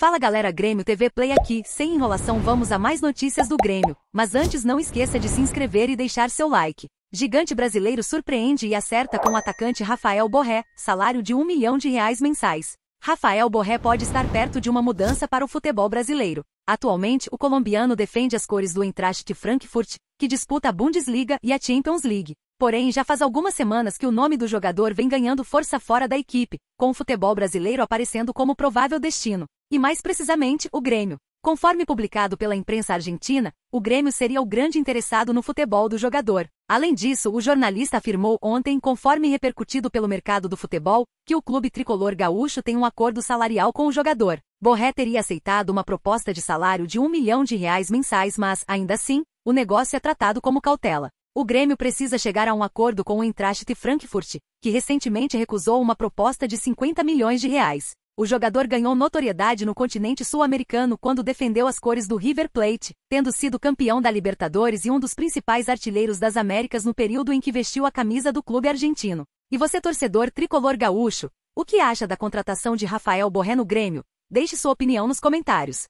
Fala galera Grêmio TV Play aqui, sem enrolação vamos a mais notícias do Grêmio, mas antes não esqueça de se inscrever e deixar seu like. Gigante brasileiro surpreende e acerta com o atacante Rafael Borré, salário de um milhão de reais mensais. Rafael Borré pode estar perto de uma mudança para o futebol brasileiro. Atualmente, o colombiano defende as cores do Eintracht Frankfurt, que disputa a Bundesliga e a Champions League. Porém, já faz algumas semanas que o nome do jogador vem ganhando força fora da equipe, com o futebol brasileiro aparecendo como provável destino, e mais precisamente, o Grêmio. Conforme publicado pela imprensa argentina, o Grêmio seria o grande interessado no futebol do jogador. Além disso, o jornalista afirmou ontem, conforme repercutido pelo mercado do futebol, que o clube tricolor gaúcho tem um acordo salarial com o jogador. Borré teria aceitado uma proposta de salário de um milhão de reais mensais, mas, ainda assim, o negócio é tratado como cautela. O Grêmio precisa chegar a um acordo com o Eintracht Frankfurt, que recentemente recusou uma proposta de 50 milhões de reais. O jogador ganhou notoriedade no continente sul-americano quando defendeu as cores do River Plate, tendo sido campeão da Libertadores e um dos principais artilheiros das Américas no período em que vestiu a camisa do clube argentino. E você, torcedor tricolor gaúcho, o que acha da contratação de Rafael Borré no Grêmio? Deixe sua opinião nos comentários.